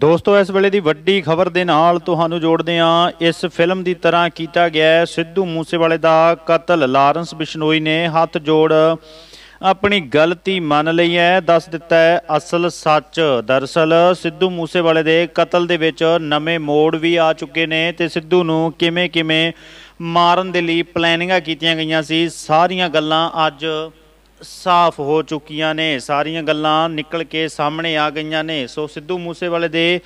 ਦੋਸਤੋ ਇਸ ਵੇਲੇ ਦੀ ਵੱਡੀ ਖਬਰ ਦੇ ਨਾਲ ਤੁਹਾਨੂੰ ਜੋੜਦੇ ਆ ਇਸ ਫਿਲਮ ਦੀ ਤਰ੍ਹਾਂ ਕੀਤਾ ਗਿਆ ਸਿੱਧੂ ਮੂਸੇਵਾਲੇ ਦਾ ਕਤਲ ਲਾਰੈਂਸ ਬਿਸ਼ਨੋਈ ਨੇ ਹੱਥ ਜੋੜ ਆਪਣੀ ਗਲਤੀ ਮੰਨ ਲਈ ਹੈ ਦੱਸ ਦਿੱਤਾ ਹੈ ਅਸਲ ਸੱਚ ਦਰਸਲ ਸਿੱਧੂ ਮੂਸੇਵਾਲੇ ਦੇ ਕਤਲ ਦੇ ਵਿੱਚ ਨਵੇਂ ਮੋੜ ਵੀ ਆ ਚੁੱਕੇ ਨੇ ਤੇ ਸਿੱਧੂ ਨੂੰ ਕਿਵੇਂ ਕਿਵੇਂ ਮਾਰਨ ਦੇ ਲਈ ਪਲੈਨਿੰਗਾਂ ਕੀਤੀਆਂ ਗਈਆਂ ਸੀ ਸਾਰੀਆਂ ਗੱਲਾਂ ਅੱਜ ਸਾਫ਼ ਹੋ ਚੁੱਕੀਆਂ ਨੇ ਸਾਰੀਆਂ ਗੱਲਾਂ ਨਿਕਲ ਕੇ ਸਾਹਮਣੇ ਆ ਗਈਆਂ ਨੇ ਸੋ ਸਿੱਧੂ ਮੂਸੇਵਾਲੇ ਦੇ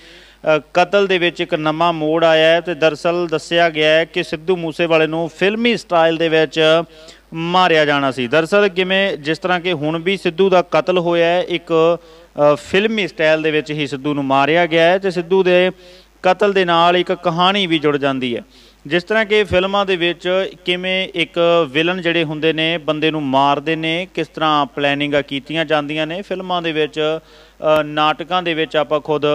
ਕਤਲ ਦੇ ਵਿੱਚ ਇੱਕ ਨਵਾਂ ਮੋੜ ਆਇਆ ਤੇ ਦਰਸਲ ਦੱਸਿਆ ਗਿਆ ਹੈ ਕਿ ਸਿੱਧੂ ਮੂਸੇਵਾਲੇ ਨੂੰ ਫਿਲਮੀ ਸਟਾਈਲ ਦੇ ਵਿੱਚ ਮਾਰਿਆ ਜਾਣਾ ਸੀ ਦਰਸਲ ਕਿਵੇਂ ਜਿਸ ਤਰ੍ਹਾਂ ਕਿ ਹੁਣ ਵੀ ਸਿੱਧੂ ਦਾ ਕਤਲ ਹੋਇਆ ਹੈ ਇੱਕ ਫਿਲਮੀ ਸਟਾਈਲ ਦੇ ਵਿੱਚ ਹੀ ਸਿੱਧੂ ਨੂੰ ਮਾਰਿਆ ਗਿਆ ਹੈ ਤੇ ਸਿੱਧੂ ਦੇ ਕਤਲ ਦੇ ਨਾਲ ਇੱਕ ਕਹਾਣੀ ਵੀ ਜੁੜ ਜਾਂਦੀ ਹੈ ਜਿਸ ਤਰ੍ਹਾਂ ਕਿ ਫਿਲਮਾਂ ਦੇ ਵਿੱਚ ਕਿਵੇਂ ਇੱਕ ਵਿਲਨ ਜਿਹੜੇ ਹੁੰਦੇ ਨੇ ਬੰਦੇ ਨੂੰ ਮਾਰਦੇ ਨੇ ਕਿਸ ਤਰ੍ਹਾਂ ਪਲੈਨਿੰਗਾਂ ਕੀਤੀਆਂ ਜਾਂਦੀਆਂ ਨੇ ਫਿਲਮਾਂ ਦੇ ਵਿੱਚ ਨਾਟਕਾਂ ਦੇ ਵਿੱਚ ਆਪਾਂ ਖੁਦ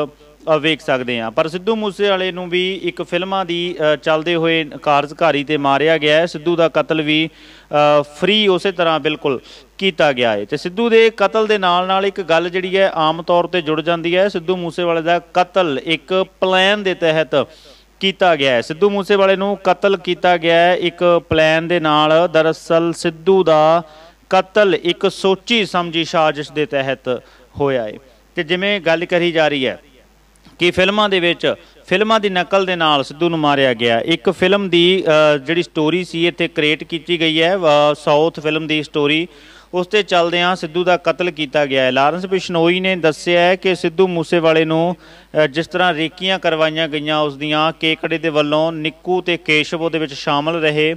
ਵੇਖ ਸਕਦੇ ਹਾਂ ਪਰ ਸਿੱਧੂ ਮੂਸੇ ਵਾਲੇ ਨੂੰ ਵੀ ਇੱਕ ਫਿਲਮਾਂ ਦੀ ਚੱਲਦੇ ਹੋਏ ਕਾਰਜਕਾਰੀ ਤੇ ਮਾਰਿਆ ਗਿਆ ਹੈ ਸਿੱਧੂ ਦਾ ਕਤਲ ਵੀ ਫ੍ਰੀ ਉਸੇ ਤਰ੍ਹਾਂ ਬਿਲਕੁਲ ਕੀਤਾ ਗਿਆ ਹੈ ਤੇ ਸਿੱਧੂ ਦੇ ਕਤਲ ਦੇ ਨਾਲ ਨਾਲ ਇੱਕ ਗੱਲ ਜਿਹੜੀ ਹੈ ਆਮ ਤੌਰ ਤੇ ਜੁੜ ਜਾਂਦੀ ਹੈ ਸਿੱਧੂ ਮੂਸੇ ਵਾਲੇ ਦਾ ਕਤਲ ਇੱਕ ਪਲਾਨ ਦੇ ਤਹਿਤ ਕੀਤਾ ਗਿਆ ਹੈ ਸਿੱਧੂ ਮੂਸੇਵਾਲੇ ਨੂੰ ਕਤਲ ਕੀਤਾ ਗਿਆ ਇੱਕ ਪਲਾਨ ਦੇ ਨਾਲ ਦਰਅਸਲ ਸਿੱਧੂ ਦਾ ਕਤਲ ਇੱਕ ਸੋਚੀ ਸਮਝੀ ਸਾਜ਼ਿਸ਼ ਦੇ ਤਹਿਤ ਹੋਇਆ ਹੈ ਤੇ ਜਿਵੇਂ ਗੱਲ ਕਰੀ ਜਾ ਰਹੀ ਹੈ ਕਿ ਫਿਲਮਾਂ ਦੇ ਵਿੱਚ ਫਿਲਮਾਂ ਦੀ ਨਕਲ ਦੇ ਨਾਲ ਸਿੱਧੂ ਨੂੰ ਮਾਰਿਆ ਗਿਆ ਇੱਕ ਫਿਲਮ ਦੀ ਜਿਹੜੀ ਸਟੋਰੀ ਸੀ ਇੱਥੇ ਕ੍ਰੀਏਟ ਕੀਤੀ ਗਈ ਹੈ ਸਾਊਥ ਫਿਲਮ ਦੀ ਸਟੋਰੀ ਉਸ ਤੇ ਚੱਲਦਿਆਂ ਸਿੱਧੂ ਦਾ ਕਤਲ ਕੀਤਾ ਗਿਆ ਹੈ ਲਾਰੈਂਸ ਬਿਸ਼ਨੋਈ ਨੇ ਦੱਸਿਆ ਹੈ ਕਿ ਸਿੱਧੂ ਮੂਸੇਵਾਲੇ ਨੂੰ ਜਿਸ ਤਰ੍ਹਾਂ ਰੇਕੀਆਂ ਕਰਵਾਈਆਂ ਗਈਆਂ ਉਸ ਦੀਆਂ ਕੇਕੜੇ ਦੇ ਵੱਲੋਂ ਨਿੱਕੂ ਤੇ ਕੇਸ਼ਵ ਉਹਦੇ ਵਿੱਚ ਸ਼ਾਮਲ ਰਹੇ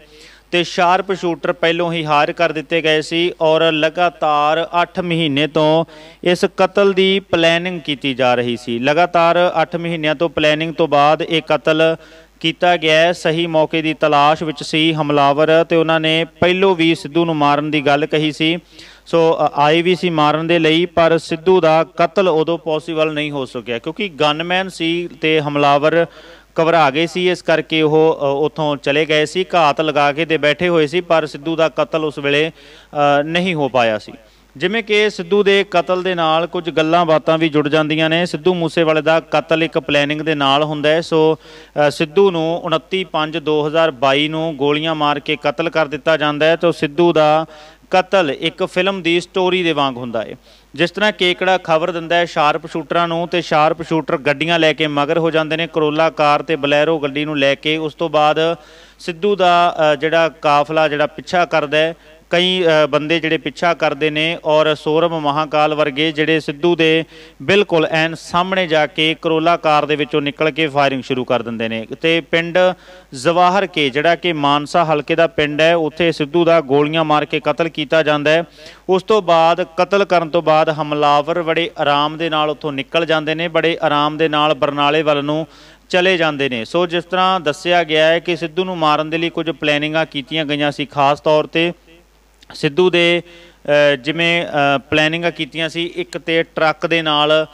ਤੇ ਸ਼ਾਰਪ ਸ਼ੂਟਰ ਪਹਿਲੋਂ ਹੀ ਹਾਰ ਕਰ ਦਿੱਤੇ ਗਏ ਸੀ ਔਰ ਲਗਾਤਾਰ 8 ਮਹੀਨੇ ਤੋਂ ਇਸ ਕਤਲ ਦੀ ਪਲੈਨਿੰਗ ਕੀਤੀ ਜਾ ਰਹੀ ਸੀ ਲਗਾਤਾਰ 8 ਮਹੀਨਿਆਂ ਤੋਂ ਪਲੈਨਿੰਗ ਤੋਂ ਬਾਅਦ ਇਹ ਕਤਲ ਕੀਤਾ ਗਿਆ ਸਹੀ ਮੌਕੇ ਦੀ ਤਲਾਸ਼ ਵਿੱਚ ਸੀ ਹਮਲਾਵਰ ਤੇ ਉਹਨਾਂ ਨੇ ਪਹਿਲੋ ਵੀ ਸਿੱਧੂ ਨੂੰ ਮਾਰਨ ਦੀ ਗੱਲ ਕਹੀ ਸੀ ਸੋ ਆਈ ਵੀ ਸੀ ਮਾਰਨ ਦੇ ਲਈ ਪਰ ਸਿੱਧੂ ਦਾ ਕਤਲ ਉਦੋਂ ਪੋਸੀਬਲ ਨਹੀਂ ਹੋ ਸਕਿਆ ਕਿਉਂਕਿ ਗਨਮੈਨ ਸੀ ਤੇ ਹਮਲਾਵਰ ਘਬਰਾ ਗਏ ਸੀ ਇਸ ਕਰਕੇ ਉਹ ਉਥੋਂ ਚਲੇ ਗਏ ਸੀ ਘਾਤ ਲਗਾ ਕੇ ਤੇ ਬੈਠੇ ਹੋਏ ਸੀ ਪਰ ਸਿੱਧੂ ਦਾ ਕਤਲ ਉਸ ਵੇਲੇ ਨਹੀਂ ਹੋ ਪਾਇਆ ਸੀ ਜਿਵੇਂ ਕਿ ਸਿੱਧੂ ਦੇ ਕਤਲ ਦੇ ਨਾਲ ਕੁਝ ਗੱਲਾਂ ਬਾਤਾਂ ਵੀ ਜੁੜ ਜਾਂਦੀਆਂ ਨੇ ਸਿੱਧੂ ਮੂਸੇਵਾਲੇ ਦਾ ਕਤਲ ਇੱਕ ਪਲੈਨਿੰਗ ਦੇ ਨਾਲ ਹੁੰਦਾ ਹੈ ਸੋ ਸਿੱਧੂ ਨੂੰ 29/5/2022 ਨੂੰ ਗੋਲੀਆਂ ਮਾਰ ਕੇ ਕਤਲ ਕਰ ਦਿੱਤਾ ਜਾਂਦਾ ਹੈ ਤੇ ਸਿੱਧੂ ਦਾ ਕਤਲ ਇੱਕ ਫਿਲਮ ਦੀ ਸਟੋਰੀ ਦੇ ਵਾਂਗ ਹੁੰਦਾ ਹੈ ਜਿਸ ਤਰ੍ਹਾਂ ਕੇਕੜਾ ਖਬਰ ਦਿੰਦਾ ਹੈ ਸ਼ਾਰਪ ਸ਼ੂਟਰਾਂ ਨੂੰ ਤੇ ਸ਼ਾਰਪ ਸ਼ੂਟਰ ਗੱਡੀਆਂ ਲੈ ਕੇ ਮਗਰ ਹੋ ਜਾਂਦੇ ਨੇ ਕਰੋਲਾ ਕਾਰ ਤੇ ਬਲੈਰੋ ਗੱਡੀ ਨੂੰ ਲੈ ਕੇ ਉਸ ਤੋਂ ਬਾਅਦ ਸਿੱਧੂ ਦਾ ਜਿਹੜਾ ਕਾਫਲਾ ਜਿਹੜਾ ਪਿੱਛਾ ਕਰਦਾ ਹੈ ਕਈ ਬੰਦੇ ਜਿਹੜੇ ਪਿੱਛਾ ਕਰਦੇ ਨੇ ਔਰ ਸੋਰਮ ਮਹਾਕਾਲ ਵਰਗੇ ਜਿਹੜੇ ਸਿੱਧੂ ਦੇ ਬਿਲਕੁਲ ਐਨ ਸਾਹਮਣੇ ਜਾ ਕੇ ਕਰੋਲਾ ਕਾਰ ਦੇ ਵਿੱਚੋਂ ਨਿਕਲ ਕੇ ਫਾਇਰਿੰਗ ਸ਼ੁਰੂ ਕਰ ਦਿੰਦੇ ਨੇ ਤੇ ਪਿੰਡ ਜ਼ਵਾਹਰ ਕੇ ਜਿਹੜਾ ਕਿ ਮਾਨਸਾ ਹਲਕੇ ਦਾ ਪਿੰਡ ਹੈ ਉੱਥੇ ਸਿੱਧੂ ਦਾ ਗੋਲੀਆਂ ਮਾਰ ਕੇ ਕਤਲ ਕੀਤਾ ਜਾਂਦਾ ਹੈ ਉਸ ਤੋਂ ਬਾਅਦ ਕਤਲ ਕਰਨ ਤੋਂ ਬਾਅਦ ਹਮਲਾਵਰ ਬੜੇ ਆਰਾਮ ਦੇ ਨਾਲ ਉੱਥੋਂ ਨਿਕਲ ਜਾਂਦੇ ਨੇ ਬੜੇ ਆਰਾਮ ਦੇ ਨਾਲ ਬਰਨਾਲੇ ਵੱਲ ਨੂੰ ਚਲੇ ਜਾਂਦੇ ਨੇ ਸੋ ਜਿਸ ਤਰ੍ਹਾਂ ਦੱਸਿਆ ਗਿਆ ਹੈ ਕਿ ਸਿੱਧੂ ਨੂੰ ਮਾਰਨ ਦੇ ਲਈ ਕੁਝ ਪਲੈਨਿੰਗਾਂ ਕੀਤੀਆਂ ਗਈਆਂ ਸੀ ਖਾਸ ਤੌਰ ਤੇ ਸਿੱਧੂ ਦੇ ਜਿਵੇਂ ਪਲੈਨਿੰਗਾਂ ਕੀਤੀਆਂ ਸੀ ਇੱਕ ਤੇ ਟਰੱਕ ਦੇ ਨਾਲ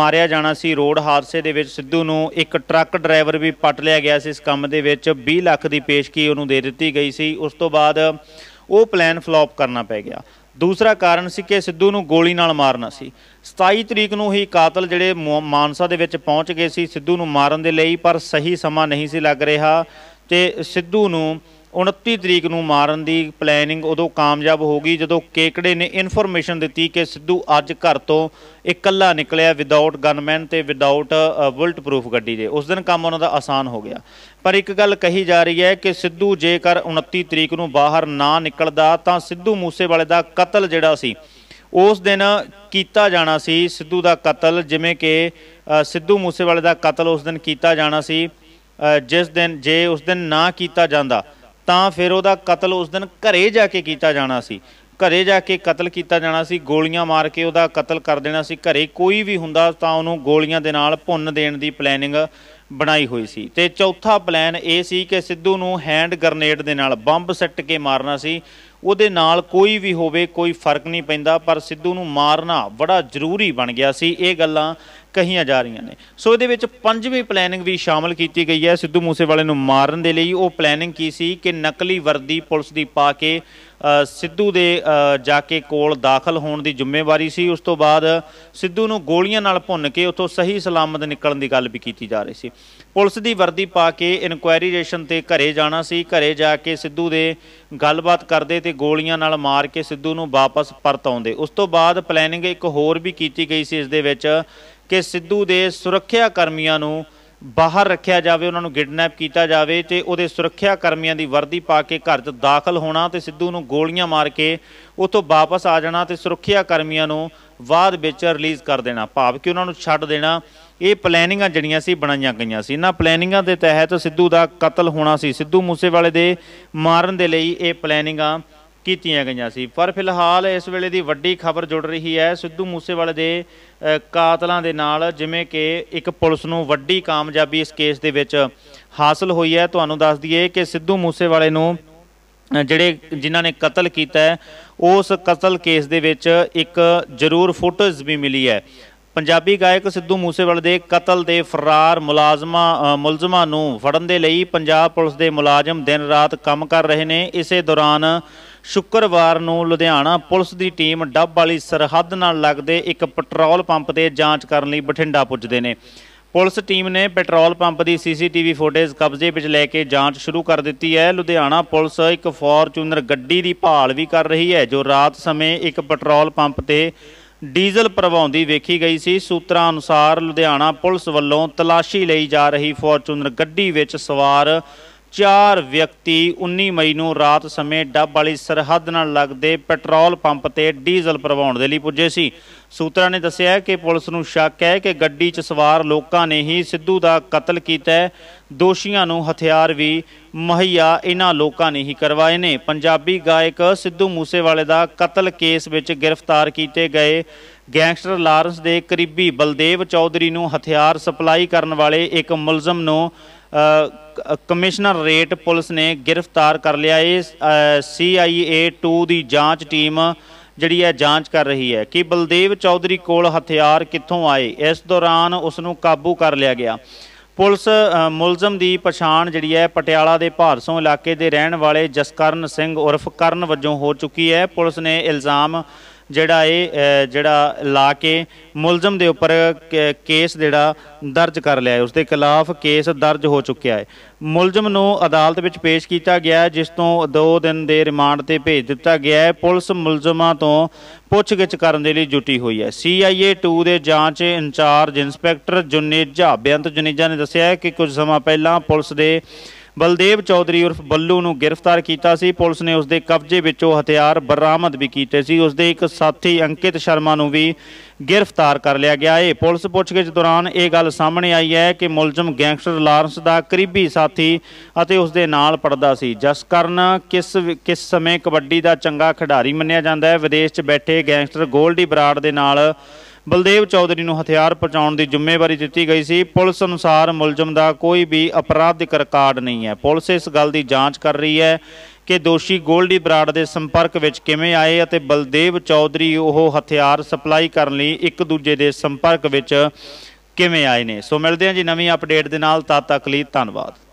ਮਾਰਿਆ ਜਾਣਾ ਸੀ ਰੋਡ ਹਾਦਸੇ ਦੇ ਵਿੱਚ ਸਿੱਧੂ ਨੂੰ ਇੱਕ ਟਰੱਕ ਡਰਾਈਵਰ ਵੀ ਪਟ ਲਿਆ ਗਿਆ ਸੀ ਇਸ ਕੰਮ ਦੇ ਵਿੱਚ 20 ਲੱਖ ਦੀ ਪੇਸ਼ਕੀ ਉਹਨੂੰ ਦੇ ਦਿੱਤੀ ਗਈ ਸੀ ਉਸ ਤੋਂ ਬਾਅਦ ਉਹ ਪਲਾਨ ਫਲॉप ਕਰਨਾ ਪੈ ਗਿਆ ਦੂਸਰਾ ਕਾਰਨ ਸੀ ਕਿ ਸਿੱਧੂ ਨੂੰ ਗੋਲੀ ਨਾਲ ਮਾਰਨਾ ਸੀ 27 ਤਰੀਕ ਨੂੰ ਹੀ ਕਾਤਲ ਜਿਹੜੇ ਮਾਨਸਾ ਦੇ ਵਿੱਚ ਪਹੁੰਚ ਗਏ ਸੀ ਸਿੱਧੂ ਨੂੰ ਮਾਰਨ ਦੇ ਲਈ ਪਰ ਸਹੀ ਸਮਾਂ ਨਹੀਂ ਸੀ ਲੱਗ ਰਿਹਾ ਤੇ ਸਿੱਧੂ ਨੂੰ 29 ਤਰੀਕ ਨੂੰ ਮਾਰਨ ਦੀ ਪਲੈਨਿੰਗ ਉਦੋਂ ਕਾਮਯਾਬ ਹੋ ਗਈ ਜਦੋਂ ਕੇਕੜੇ ਨੇ ਇਨਫੋਰਮੇਸ਼ਨ ਦਿੱਤੀ ਕਿ ਸਿੱਧੂ ਅੱਜ ਘਰ ਤੋਂ ਇਕੱਲਾ ਨਿਕਲਿਆ ਵਿਦਆਊਟ ਗਨਮੈਨ ਤੇ ਵਿਦਆਊਟ ਬੁਲਟ ਪ੍ਰੂਫ ਗੱਡੀ ਦੇ ਉਸ ਦਿਨ ਕੰਮ ਉਹਨਾਂ ਦਾ ਆਸਾਨ ਹੋ ਗਿਆ ਪਰ ਇੱਕ ਗੱਲ ਕਹੀ ਜਾ ਰਹੀ ਹੈ ਕਿ ਸਿੱਧੂ ਜੇਕਰ 29 ਤਰੀਕ ਨੂੰ ਬਾਹਰ ਨਾ ਨਿਕਲਦਾ ਤਾਂ ਸਿੱਧੂ ਮੂਸੇਵਾਲੇ ਦਾ ਕਤਲ ਜਿਹੜਾ ਸੀ ਉਸ ਦਿਨ ਕੀਤਾ ਜਾਣਾ ਸੀ ਸਿੱਧੂ ਦਾ ਕਤਲ ਜਿਵੇਂ ਕਿ ਸਿੱਧੂ ਮੂਸੇਵਾਲੇ ਦਾ ਕਤਲ ਉਸ ਦਿਨ ਕੀਤਾ ਜਾਣਾ ਸੀ ਜਿਸ ਦਿਨ ਜੇ ਉਸ ਦਿਨ ਨਾ ਕੀਤਾ ਜਾਂਦਾ ਤਾਂ ਫਿਰ ਉਹਦਾ ਕਤਲ ਉਸ ਦਿਨ ਘਰੇ ਜਾ ਕੇ ਕੀਤਾ ਜਾਣਾ ਸੀ ਘਰੇ ਜਾ ਕੇ ਕਤਲ ਕੀਤਾ ਜਾਣਾ ਸੀ ਗੋਲੀਆਂ ਮਾਰ ਕੇ ਉਹਦਾ ਕਤਲ ਕਰ ਦੇਣਾ ਸੀ ਘਰੇ ਕੋਈ ਵੀ ਹੁੰਦਾ ਤਾਂ ਉਹਨੂੰ ਗੋਲੀਆਂ ਦੇ ਨਾਲ ਭੁੰਨ ਦੇਣ ਦੀ ਪਲੈਨਿੰਗ ਬਣਾਈ ਹੋਈ ਸੀ ਤੇ ਚੌਥਾ ਪਲਾਨ ਇਹ ਸੀ ਕਿ ਸਿੱਧੂ ਨੂੰ ਹੈਂਡ ਗ੍ਰਨੇਡ ਦੇ ਨਾਲ ਬੰਬ ਸੱਟ ਕੇ ਮਾਰਨਾ ਸੀ ਉਹਦੇ ਨਾਲ ਕੋਈ ਵੀ ਹੋਵੇ ਕੋਈ ਫਰਕ ਨਹੀਂ ਪੈਂਦਾ ਪਰ ਸਿੱਧੂ ਨੂੰ ਮਾਰਨਾ ਬੜਾ ਜ਼ਰੂਰੀ ਬਣ ਗਿਆ ਸੀ ਇਹ ਗੱਲਾਂ ਕਹੀਆਂ ਜਾ ਰਹੀਆਂ ਨੇ ਸੋ ਇਹਦੇ ਵਿੱਚ ਪੰਜਵੀਂ ਪਲੈਨਿੰਗ ਵੀ ਸ਼ਾਮਲ ਕੀਤੀ ਗਈ ਹੈ ਸਿੱਧੂ ਮੂਸੇਵਾਲੇ ਨੂੰ ਮਾਰਨ ਦੇ ਲਈ ਉਹ ਪਲੈਨਿੰਗ ਕੀ ਸੀ ਕਿ ਨਕਲੀ ਵਰਦੀ ਪੁਲਿਸ ਦੀ ਪਾ ਕੇ ਸਿੱਧੂ ਦੇ ਜਾ ਕੇ ਕੋਲ ਦਾਖਲ ਹੋਣ ਦੀ ਜ਼ਿੰਮੇਵਾਰੀ ਸੀ ਉਸ ਤੋਂ ਬਾਅਦ ਸਿੱਧੂ ਨੂੰ ਗੋਲੀਆਂ ਨਾਲ ਭੁੰਨ ਕੇ ਉੱਥੋਂ ਸਹੀ ਸਲਾਮਤ ਨਿਕਲਣ ਦੀ ਗੱਲ ਵੀ ਕੀਤੀ ਜਾ ਰਹੀ ਸੀ ਪੁਲਿਸ ਦੀ ਵਰਦੀ ਪਾ ਕੇ ਇਨਕੁਆਇਰੀ ਰੇਸ਼ਨ ਤੇ ਘਰੇ ਜਾਣਾ ਸੀ ਘਰੇ ਜਾ ਕੇ ਸਿੱਧੂ ਦੇ ਗੱਲਬਾਤ ਕਰਦੇ ਤੇ ਗੋਲੀਆਂ ਨਾਲ ਮਾਰ ਕੇ ਸਿੱਧੂ ਨੂੰ ਵਾਪਸ ਪਰਤ ਆਉਂਦੇ ਉਸ ਤੋਂ ਬਾਅਦ ਪਲੈਨਿੰਗ ਇੱਕ ਹੋਰ ਵੀ ਕੀਤੀ ਗਈ ਸੀ ਇਸ ਦੇ ਵਿੱਚ ਕਿ ਸਿੱਧੂ ਦੇ ਸੁਰੱਖਿਆ ਕਰਮੀਆਂ ਨੂੰ ਬਾਹਰ ਰੱਖਿਆ ਜਾਵੇ ਉਹਨਾਂ ਨੂੰ ਗਿਡਨੈਪ ਕੀਤਾ ਜਾਵੇ ਤੇ ਉਹਦੇ ਸੁਰੱਖਿਆ ਕਰਮੀਆਂ ਦੀ ਵਰਦੀ ਪਾ ਕੇ ਘਰ 'ਚ ਦਾਖਲ ਹੋਣਾ ਤੇ ਸਿੱਧੂ ਨੂੰ ਗੋਲੀਆਂ ਮਾਰ ਕੇ ਉੱਥੋਂ ਵਾਪਸ ਆ ਜਾਣਾ ਤੇ ਸੁਰੱਖਿਆ ਕਰਮੀਆਂ ਨੂੰ ਬਾਅਦ ਵਿੱਚ ਰਿਲੀਜ਼ ਕਰ ਦੇਣਾ ਭਾਵ ਕਿ ਉਹਨਾਂ ਨੂੰ ਛੱਡ ਦੇਣਾ ਇਹ ਪਲੈਨਿੰਗਾਂ ਜਿਹੜੀਆਂ ਸੀ ਬਣਾਈਆਂ ਗਈਆਂ ਸੀ ਇਹਨਾਂ ਪਲੈਨਿੰਗਾਂ ਦੇ ਤਹਿਤ ਸਿੱਧੂ ਦਾ ਕਤਲ ਹੋਣਾ ਸੀ ਸਿੱਧੂ ਮੂਸੇਵਾਲੇ ਦੇ ਮਾਰਨ ਦੇ ਲਈ ਇਹ ਪਲੈਨਿੰਗਾਂ ਕੀਤੀਆਂ ਗਈਆਂ ਸੀ ਪਰ ਫਿਲਹਾਲ ਇਸ ਵੇਲੇ ਦੀ ਵੱਡੀ ਖਬਰ ਜੁੜ ਰਹੀ ਹੈ ਸਿੱਧੂ ਮੂਸੇਵਾਲੇ ਦੇ ਕਾਤਲਾਂ ਦੇ ਨਾਲ ਜਿਵੇਂ ਕਿ ਇੱਕ ਪੁਲਿਸ ਨੂੰ ਵੱਡੀ ਕਾਮਯਾਬੀ ਇਸ ਕੇਸ ਦੇ ਵਿੱਚ ਹਾਸਲ ਹੋਈ ਹੈ ਤੁਹਾਨੂੰ ਦੱਸ ਦਈਏ ਕਿ ਸਿੱਧੂ ਮੂਸੇਵਾਲੇ ਨੂੰ ਜਿਹੜੇ ਜਿਨ੍ਹਾਂ ਨੇ ਕਤਲ ਕੀਤਾ ਹੈ ਉਸ ਕਤਲ ਕੇਸ ਦੇ ਵਿੱਚ ਇੱਕ ਜ਼ਰੂਰ ਫੋਟੋਜ਼ ਵੀ ਮਿਲੀ ਹੈ ਪੰਜਾਬੀ ਗਾਇਕ ਸਿੱਧੂ ਮੂਸੇਵਾਲੇ ਦੇ ਕਤਲ ਦੇ ਫਰਾਰ ਮੁਲਾਜ਼ਮਾਂ ਮੁਲਜ਼ਮਾਂ ਨੂੰ ਫੜਨ ਦੇ ਲਈ ਪੰਜਾਬ ਪੁਲਿਸ ਦੇ ਮੁਲਾਜ਼ਮ ਦਿਨ ਰਾਤ ਕੰਮ ਕਰ ਰਹੇ ਨੇ ਇਸੇ ਦੌਰਾਨ ਸ਼ੁੱਕਰਵਾਰ ਨੂੰ ਲੁਧਿਆਣਾ ਪੁਲਿਸ ਦੀ ਟੀਮ ਡੱਬ ਵਾਲੀ ਸਰਹੱਦ ਨਾਲ ਲੱਗਦੇ ਇੱਕ ਪੈਟਰੋਲ ਪੰਪ ਤੇ ਜਾਂਚ ਕਰਨ ਲਈ ਬਠਿੰਡਾ ਪੁੱਜਦੇ ਨੇ ਪੁਲਿਸ ਟੀਮ ਨੇ ਪੈਟਰੋਲ ਪੰਪ ਦੀ ਸੀਸੀਟੀਵੀ ਫੁਟੇਜ ਕਬਜ਼ੇ ਵਿੱਚ ਲੈ ਕੇ ਜਾਂਚ ਸ਼ੁਰੂ ਕਰ ਦਿੱਤੀ ਹੈ ਲੁਧਿਆਣਾ ਪੁਲਿਸ ਇੱਕ ਫੋਰਚੂਨਰ ਗੱਡੀ ਦੀ ਭਾਲ ਵੀ ਕਰ ਰਹੀ ਹੈ ਜੋ ਰਾਤ ਸਮੇਂ ਇੱਕ ਪੈਟਰੋਲ ਪੰਪ ਤੇ ਡੀਜ਼ਲ ਭਰਵਾਉਂਦੀ ਵੇਖੀ ਗਈ ਸੀ ਸੂਤਰਾਂ ਅਨੁਸਾਰ ਲੁਧਿਆਣਾ ਪੁਲਿਸ ਵੱਲੋਂ ਤਲਾਸ਼ੀ ਲਈ ਜਾ ਰਹੀ ਫੋਰਚੂਨਰ ਗੱਡੀ ਵਿੱਚ ਸਵਾਰ ਚਾਰ ਵਿਅਕਤੀ 19 ਮਈ ਨੂੰ ਰਾਤ ਸਮੇਂ ਡੱਬ ਵਾਲੀ ਸਰਹੱਦ ਨਾਲ ਲੱਗਦੇ ਪੈਟਰੋਲ ਪੰਪ ਤੇ ਡੀਜ਼ਲ ਭਰਵਾਉਣ ਦੇ ਲਈ ਪੁੱਜੇ ਸੀ ਸੂਤਰਾਂ ਨੇ ਦੱਸਿਆ ਕਿ ਪੁਲਿਸ ਨੂੰ ਸ਼ੱਕ ਹੈ ਕਿ ਗੱਡੀ 'ਚ ਸਵਾਰ ਲੋਕਾਂ ਨੇ ਹੀ ਸਿੱਧੂ ਦਾ ਕਤਲ ਕੀਤਾ ਹੈ ਦੋਸ਼ੀਆਂ ਨੂੰ ਹਥਿਆਰ ਵੀ ਮਹਈਆ ਇਹਨਾਂ ਲੋਕਾਂ ਨੇ ਹੀ ਕਰਵਾਏ ਨੇ ਪੰਜਾਬੀ ਗਾਇਕ ਸਿੱਧੂ ਮੂਸੇਵਾਲੇ ਦਾ ਕਤਲ ਕੇਸ ਵਿੱਚ ਗ੍ਰਿਫਤਾਰ ਕੀਤੇ ਗਏ ਗੈਂਗਸਟਰ ਲਾਰੈਂਸ ਦੇ ਕਰੀਬੀ ਬਲਦੇਵ ਚੌਧਰੀ ਨੂੰ ਹਥਿਆਰ ਸਪਲਾਈ ਕਰਨ ਵਾਲੇ ਇੱਕ ਮੁਲਜ਼ਮ ਨੂੰ ਕਮਿਸ਼ਨਰ ਰੇਟ ਪੁਲਿਸ ਨੇ ਗ੍ਰਿਫਤਾਰ ਕਰ ਲਿਆ ਹੈ ਸੀਆਈਏ 2 ਦੀ ਜਾਂਚ ਟੀਮ ਜਿਹੜੀ ਹੈ ਜਾਂਚ ਕਰ ਰਹੀ ਹੈ ਕਿ ਬਲਦੇਵ ਚੌਧਰੀ ਕੋਲ ਹਥਿਆਰ ਕਿੱਥੋਂ ਆਏ ਇਸ ਦੌਰਾਨ ਉਸ ਨੂੰ ਕਾਬੂ ਕਰ ਲਿਆ ਗਿਆ ਪੁਲਿਸ ਮੁਲਜ਼ਮ ਦੀ ਪਛਾਣ ਜਿਹੜੀ ਹੈ ਪਟਿਆਲਾ ਦੇ ਭਾਰਸੋਂ ਇਲਾਕੇ ਦੇ ਰਹਿਣ ਵਾਲੇ ਜਸਕਰਨ ਸਿੰਘ ਉਰਫ ਕਰਨ ਵਜੋਂ ਹੋ ਚੁੱਕੀ ਹੈ ਪੁਲਿਸ ਨੇ ਇਲਜ਼ਾਮ ਜਿਹੜਾ ਇਹ ਜਿਹੜਾ ਲਾ ਕੇ ਮੁਲਜ਼ਮ ਦੇ ਉੱਪਰ ਕੇਸ ਜਿਹੜਾ ਦਰਜ ਕਰ ਲਿਆ ਹੈ ਉਸ ਦੇ ਖਿਲਾਫ ਕੇਸ ਦਰਜ ਹੋ ਚੁੱਕਿਆ ਹੈ ਮੁਲਜ਼ਮ ਨੂੰ ਅਦਾਲਤ ਵਿੱਚ ਪੇਸ਼ ਕੀਤਾ ਗਿਆ ਜਿਸ ਤੋਂ 2 ਦਿਨ ਦੇ ਰਿਮਾਂਡ ਤੇ ਭੇਜ ਦਿੱਤਾ ਗਿਆ ਹੈ ਪੁਲਿਸ ਮੁਲਜ਼ਮਾਂ ਤੋਂ ਪੁੱਛਗਿੱਛ ਕਰਨ ਦੇ ਲਈ ਜੁਟੀ ਹੋਈ ਹੈ ਸੀਆਈਏ 2 ਦੇ ਜਾਂਚ ਇੰਚਾਰਜ ਇੰਸਪੈਕਟਰ ਜੁਨੇਜਾ ਬੇਅੰਤ ਜੁਨੇਜਾ ਨੇ ਦੱਸਿਆ ਕਿ ਕੁਝ ਸਮਾਂ ਪਹਿਲਾਂ ਪੁਲਿਸ ਦੇ ਬਲਦੇਵ ਚੌਧਰੀ ਉਰਫ ਬੱਲੂ ਨੂੰ ਗ੍ਰਿਫਤਾਰ ਕੀਤਾ ਸੀ ਪੁਲਿਸ ਨੇ ਉਸ ਦੇ ਕਬਜ਼ੇ ਵਿੱਚੋਂ ਹਥਿਆਰ ਬਰਾਮਦ ਵੀ ਕੀਤੇ ਸੀ ਉਸ ਦੇ ਇੱਕ ਸਾਥੀ ਅੰਕਿਤ ਸ਼ਰਮਾ ਨੂੰ ਵੀ ਗ੍ਰਿਫਤਾਰ ਕਰ ਲਿਆ ਗਿਆ ਹੈ ਪੁਲਿਸ ਪੁੱਛਗਿੱਛ ਦੌਰਾਨ ਇਹ ਗੱਲ ਸਾਹਮਣੇ ਆਈ ਹੈ ਕਿ ਮੁਲਜ਼ਮ ਗੈਂਗਸਟਰ ਲਾਰੈਂਸ ਦਾ ਕਰੀਬੀ ਸਾਥੀ ਅਤੇ ਉਸ ਦੇ ਨਾਲ ਪੜਦਾ ਸੀ ਜਸਕਰਨ ਕਿਸ ਕਿਸ ਸਮੇਂ ਕਬੱਡੀ ਦਾ ਚੰਗਾ ਖਿਡਾਰੀ ਮੰਨਿਆ ਜਾਂਦਾ ਹੈ ਵਿਦੇਸ਼ 'ਚ ਬੈਠੇ ਗੈਂਗਸਟਰ ਗੋਲਡੀ ਬਰਾੜ ਦੇ ਨਾਲ ਬਲਦੇਵ ਚੌਧਰੀ ਨੂੰ ਹਥਿਆਰ ਪਹੁੰਚਾਉਣ ਦੀ ਜ਼ਿੰਮੇਵਾਰੀ ਦਿੱਤੀ ਗਈ ਸੀ ਪੁਲਿਸ ਅਨੁਸਾਰ ਮੁਲਜ਼ਮ ਦਾ ਕੋਈ ਵੀ ਅਪਰਾਧਿਕ ਰਿਕਾਰਡ ਨਹੀਂ ਹੈ ਪੁਲਿਸ ਇਸ ਗੱਲ ਦੀ ਜਾਂਚ ਕਰ ਰਹੀ ਹੈ ਕਿ ਦੋਸ਼ੀ ਗੋਲਡੀ ਬਰਾੜ ਦੇ ਸੰਪਰਕ ਵਿੱਚ ਕਿਵੇਂ ਆਏ ਅਤੇ ਬਲਦੇਵ ਚੌਧਰੀ ਉਹ ਹਥਿਆਰ ਸਪਲਾਈ ਕਰਨ ਲਈ ਇੱਕ ਦੂਜੇ ਦੇ ਸੰਪਰਕ ਵਿੱਚ ਕਿਵੇਂ ਆਏ ਨੇ ਸੋ ਮਿਲਦੇ ਹਾਂ ਜੀ ਨਵੀਂ ਅਪਡੇਟ ਦੇ ਨਾਲ ਤਦ ਤੱਕ ਲਈ ਧੰਨਵਾਦ